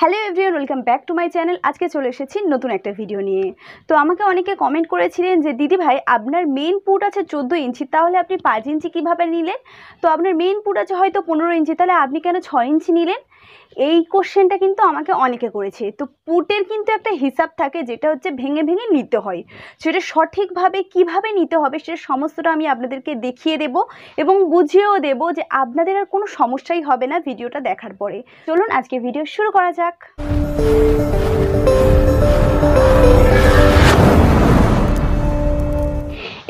hello everyone welcome back to my channel আজকে চলে এসেছি নতুন একটা ভিডিও নিয়ে তো আমাকে অনেকে কমেন্ট করেছিলেন যে দিদি ভাই আপনার মেইন পুট আছে চোদ্দো ইঞ্চি তাহলে আপনি পাঁচ ইঞ্চি কীভাবে নিলেন তো আপনার মেইন পুট আছে হয়তো পনেরো ইঞ্চি তাহলে আপনি কেন ছ ইঞ্চি নিলেন এই কোশ্চেনটা কিন্তু আমাকে অনেকে করেছে তো পুটের কিন্তু একটা হিসাব থাকে যেটা হচ্ছে ভেঙে ভেঙে নিতে হয় সেটা সঠিকভাবে কিভাবে নিতে হবে সেটা সমস্তটা আমি আপনাদেরকে দেখিয়ে দেব এবং বুঝিয়েও দেব যে আপনাদের আর কোনো সমস্যাই হবে না ভিডিওটা দেখার পরে চলুন আজকে ভিডিও শুরু করা যাক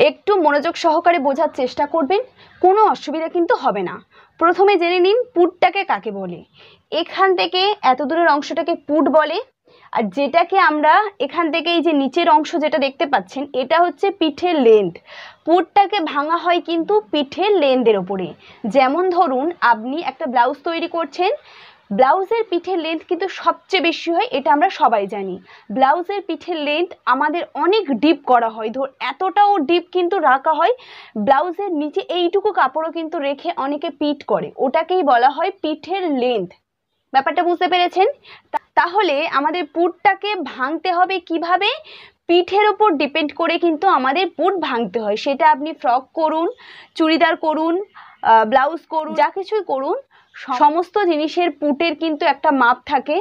একটু মনোযোগ সহকারে বোঝার চেষ্টা করবেন কোনো অসুবিধা কিন্তু হবে না প্রথমে জেনে নিন পুটটাকে কাকে বলে এখান থেকে এত দূরের অংশটাকে পুট বলে আর যেটাকে আমরা এখান থেকে এই যে নিচের অংশ যেটা দেখতে পাচ্ছেন এটা হচ্ছে পিঠের লেন্থ পুটটাকে ভাঙা হয় কিন্তু পিঠের লেন্থের ওপরে যেমন ধরুন আপনি একটা ব্লাউজ তৈরি করছেন ব্লাউজের পিঠের লেন্থ কিন্তু সবচেয়ে বেশি হয় এটা আমরা সবাই জানি ব্লাউজের পিঠের লেন্থ আমাদের অনেক ডিপ করা হয় ধর এতটাও ডিপ কিন্তু রাখা হয় ব্লাউজের নিচে এইটুকু কাপড়ও কিন্তু রেখে অনেকে পিট করে ওটাকেই বলা হয় পিঠের লেন্থ ব্যাপারটা বুঝতে পেরেছেন তাহলে আমাদের পুটটাকে ভাঙতে হবে কিভাবে পিঠের ওপর ডিপেন্ড করে কিন্তু আমাদের পুট ভাঙতে হয় সেটা আপনি ফ্রক করুন চুড়িদার করুন ব্লাউজ করুন যা কিছুই করুন সমস্ত জিনিসের পুটের কিন্তু একটা মাপ থাকে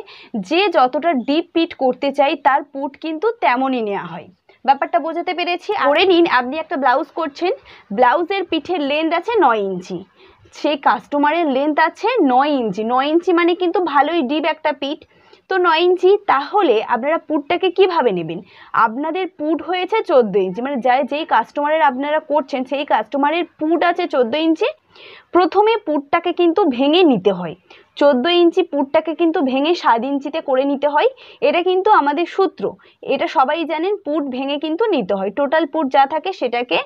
যে যতটা ডিপ পিট করতে চাই তার পুট কিন্তু তেমনই নেওয়া হয় ব্যাপারটা বোঝাতে পেরেছি করে নিন আপনি একটা ব্লাউজ করছেন ব্লাউজের পিঠের লেন্থ আছে নয় ইঞ্চি সেই কাস্টমারের লেন্থ আছে নয় ইঞ্চি নয় ইঞ্চি মানে কিন্তু ভালোই ডিপ একটা পিঠ তো নয় ইঞ্চি তাহলে আপনারা পুটটাকে কিভাবে নেবেন আপনাদের পুট হয়েছে চোদ্দো ইঞ্চি মানে যাই যেই কাস্টমারের আপনারা করছেন সেই কাস্টমারের পুট আছে চোদ্দো ইঞ্চি প্রথমে পুটটাকে কিন্তু ভেঙে নিতে হয় চোদ্দো ইঞ্চি পুটটাকে কিন্তু ভেঙে সাত ইঞ্চিতে করে নিতে হয় এটা কিন্তু আমাদের সূত্র এটা সবাই জানেন পুট ভেঙে কিন্তু নিতে হয় টোটাল পুট যা থাকে সেটাকে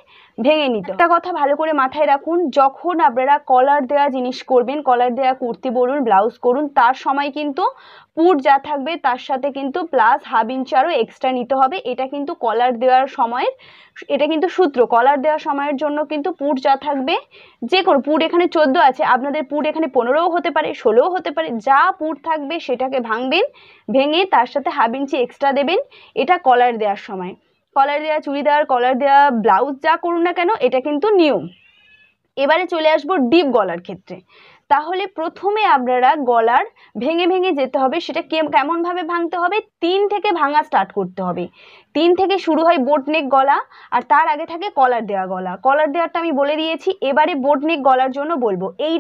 ভেঙে নিতে একটা কথা ভালো করে মাথায় রাখুন যখন আপনারা কলার দেওয়া জিনিস করবেন কলার দেওয়া কুর্তি বলুন ব্লাউজ করুন তার সময় কিন্তু পুট যা থাকবে তার সাথে কিন্তু প্লাস হাফ ইঞ্চি আরও এক্সট্রা নিতে হবে এটা কিন্তু কলার দেওয়ার সময়ের এটা কিন্তু সূত্র কলার দেওয়ার সময়ের জন্য কিন্তু পুট যা থাকবে যে কোনো পুর এখানে চোদ্দ আছে আপনাদের পুর এখানে পনেরোও হতে পারে ষোলোও হতে পারে যা পুর থাকবে সেটাকে ভাঙবেন ভেঙে তার সাথে হাফ ইঞ্চি এক্সট্রা দেবেন এটা কলার দেওয়ার সময় কলার দেওয়া চুড়িদার কলার দেওয়া ব্লাউজ যা করুন না কেন এটা কিন্তু নিয়ম এবারে চলে আসবো ডিপ গলার ক্ষেত্রে তাহলে প্রথমে আপনারা গলার ভেঙে ভেঙে যেতে হবে সেটা কেমনভাবে ভাঙতে হবে তিন থেকে ভাঙা স্টার্ট করতে হবে তিন থেকে শুরু হয় বোটনেক গলা আর তার আগে থাকে কলার দেওয়া গলা কলার দেওয়ারটা আমি বলে দিয়েছি এবারে বোটনেক গলার জন্য বলবো এই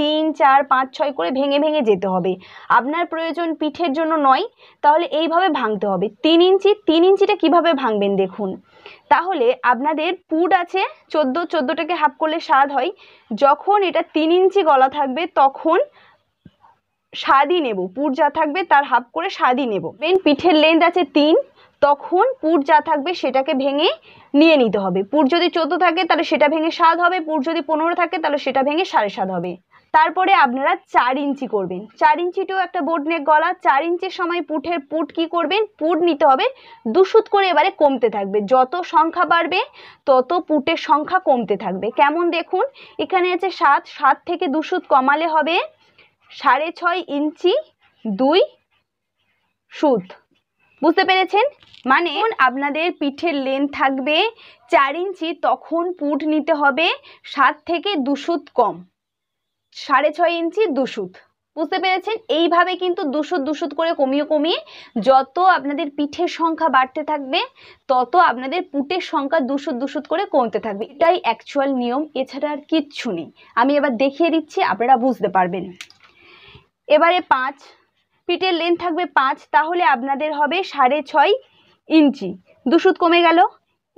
তিন চার পাঁচ ছয় করে ভেঙে ভেঙে যেতে হবে আপনার প্রয়োজন পিঠের জন্য নয় তাহলে এইভাবে ভাঙতে হবে তিন ইঞ্চি তিন ইঞ্চিটা কিভাবে ভাঙবেন দেখুন তাহলে আপনাদের পুড় আছে চোদ্দো চোদ্দোটাকে হাফ করলে সাত হয় যখন এটা তিন ইঞ্চি গলা থাকবে তখন স্বাদই নেব পুর যা থাকবে তার হাফ করে স্বাদই নেব মেন পিঠের লেন্থ আছে তিন তখন পুর যা থাকবে সেটাকে ভেঙে নিয়ে নিতে হবে পুর যদি চোদ্দো থাকে তাহলে সেটা ভেঙে সাত হবে পুর যদি পনেরো থাকে তাহলে সেটা ভেঙে সাড়ে সাত হবে তারপরে আপনারা চার ইঞ্চি করবেন চার ইঞ্চিটিও একটা বোর্ড নেক গলা চার ইঞ্চির সময় পুঠের পুট কি করবেন পুট নিতে হবে দুশুত করে এবারে কমতে থাকবে যত সংখ্যা বাড়বে তত পুটের সংখ্যা কমতে থাকবে কেমন দেখুন এখানে আছে সাত সাত থেকে দুশুত কমালে হবে সাড়ে ছয় ইঞ্চি দুই সুত বুঝতে পেরেছেন মানে আপনাদের পিঠের লেন থাকবে চার ইঞ্চি তখন পুট নিতে হবে সাত থেকে দুশুত কম সাড়ে ছয় ইঞ্চি দুশুত বুঝতে পেরেছেন এইভাবে কিন্তু দুশুত দুশুত করে কমিয়ে কমিয়ে যত আপনাদের পিঠের সংখ্যা বাড়তে থাকবে তত আপনাদের পুটের সংখ্যা দুশুত দুশুত করে কমতে থাকবে এটাই অ্যাকচুয়াল নিয়ম এছাড়া আর কিচ্ছু নেই আমি এবার দেখিয়ে দিচ্ছি আপনারা বুঝতে পারবেন এবারে পাঁচ ফিটের লেন্থ থাকবে পাঁচ তাহলে আপনাদের হবে সাড়ে ছয় ইঞ্চি দুশুত কমে গেল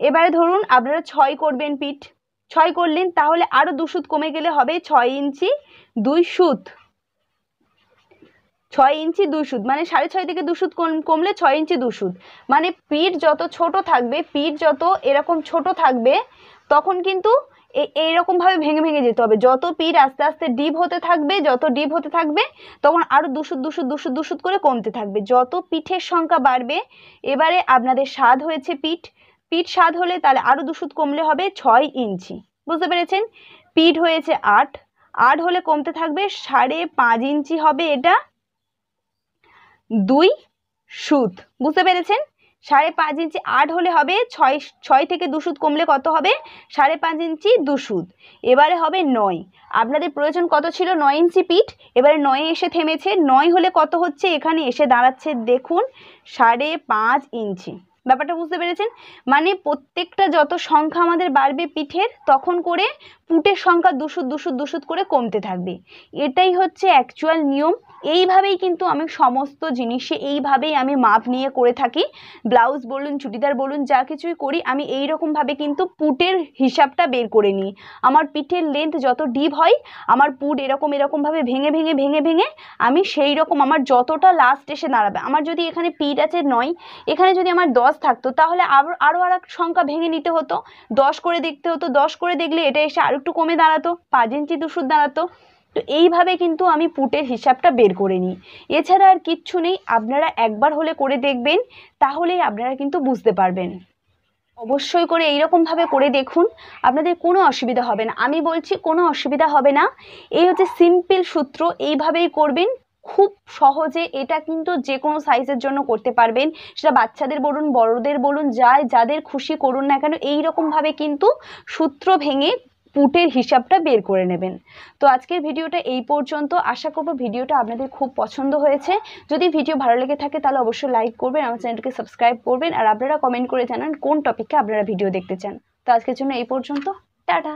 এবারে ধরুন আপনারা ছয় করবেন পিঠ ছয় করলেন তাহলে আরও দুশুত কমে গেলে হবে ছয় ইঞ্চি দুই সুত ছয় ইঞ্চি দুই সুত মানে সাড়ে ছয় থেকে দুশুত কমলে ছয় ইঞ্চি দুশুত মানে পিঠ যত ছোট থাকবে পিঠ যত এরকম ছোট থাকবে তখন কিন্তু এইরকমভাবে ভেঙে ভেঙে যেতে হবে যত পিঠ আস্তে আস্তে ডিপ হতে থাকবে যত ডিপ হতে থাকবে তখন আরও দুশো দুশো দুশো দুশো করে কমতে থাকবে যত পিঠের সংখ্যা বাড়বে এবারে আপনাদের স্বাদ হয়েছে পিঠ পিঠ স্বাদ হলে তাহলে আরও দুশো কমলে হবে ছয় ইঞ্চি বুঝতে পেরেছেন পিঠ হয়েছে আট আট হলে কমতে থাকবে সাড়ে পাঁচ ইঞ্চি হবে এটা দুই সুত বুঝতে পেরেছেন সাড়ে পাঁচ ইঞ্চি আট হলে হবে ছয় ছয় থেকে দুশুদ কমলে কত হবে সাড়ে পাঁচ ইঞ্চি দুশুদ এবারে হবে নয় আপনাদের প্রয়োজন কত ছিল নয় ইঞ্চি পিঠ এবারে নয়ে এসে থেমেছে নয় হলে কত হচ্ছে এখানে এসে দাঁড়াচ্ছে দেখুন সাড়ে পাঁচ ইঞ্চি ব্যাপারটা বুঝতে পেরেছেন মানে প্রত্যেকটা যত সংখ্যা আমাদের বাড়বে পিঠের তখন করে পুটের সংখ্যা দুশো দুশো দুশো করে কমতে থাকবে এটাই হচ্ছে অ্যাকচুয়াল নিয়ম এইভাবেই কিন্তু আমি সমস্ত জিনিসে এইভাবেই আমি মাপ নিয়ে করে থাকি ব্লাউজ বলুন চুড়িদার বলুন যা কিছুই করি আমি এই রকমভাবে কিন্তু পুটের হিসাবটা বের করে নিই আমার পিঠের লেন্থ যত ডিপ হয় আমার পুট এরকম এরকমভাবে ভেঙে ভেঙে ভেঙে ভেঙে আমি সেই রকম আমার যতটা লাস্ট এসে দাঁড়াবে আমার যদি এখানে পিট আছে নয় এখানে যদি আমার দশ থাকতো তাহলে আরও আরও আর সংখ্যা ভেঙে নিতে হতো দশ করে দেখতে হতো দশ করে দেখলে এটা এসে আরও একটু কমে দাঁড়াতো পাঁচ ইঞ্চি দুশোর দাঁড়াতো তো এইভাবে কিন্তু আমি পুটের হিসাবটা বের করে নিই এছাড়া আর কিচ্ছু নেই আপনারা একবার হলে করে দেখবেন তাহলেই আপনারা কিন্তু বুঝতে পারবেন অবশ্যই করে এইরকমভাবে করে দেখুন আপনাদের কোনো অসুবিধা হবে না আমি বলছি কোনো অসুবিধা হবে না এই হচ্ছে সিম্পল সূত্র এইভাবেই করবেন খুব সহজে এটা কিন্তু যে কোনো সাইজের জন্য করতে পারবেন সেটা বাচ্চাদের বলুন বড়দের বলুন যাই যাদের খুশি করুন না কেন এইরকমভাবে কিন্তু সূত্র ভেঙে পুটের হিসাবটা বের করে নেবেন তো আজকের ভিডিওটা এই পর্যন্ত আশা করব ভিডিওটা আপনাদের খুব পছন্দ হয়েছে যদি ভিডিও ভালো লেগে থাকে তাহলে অবশ্যই লাইক করবেন আমার চ্যানেলকে সাবস্ক্রাইব করবেন আর আপনারা কমেন্ট করে জানান কোন টপিকে আপনারা ভিডিও দেখতে চান তো আজকের জন্য এই পর্যন্ত টাটা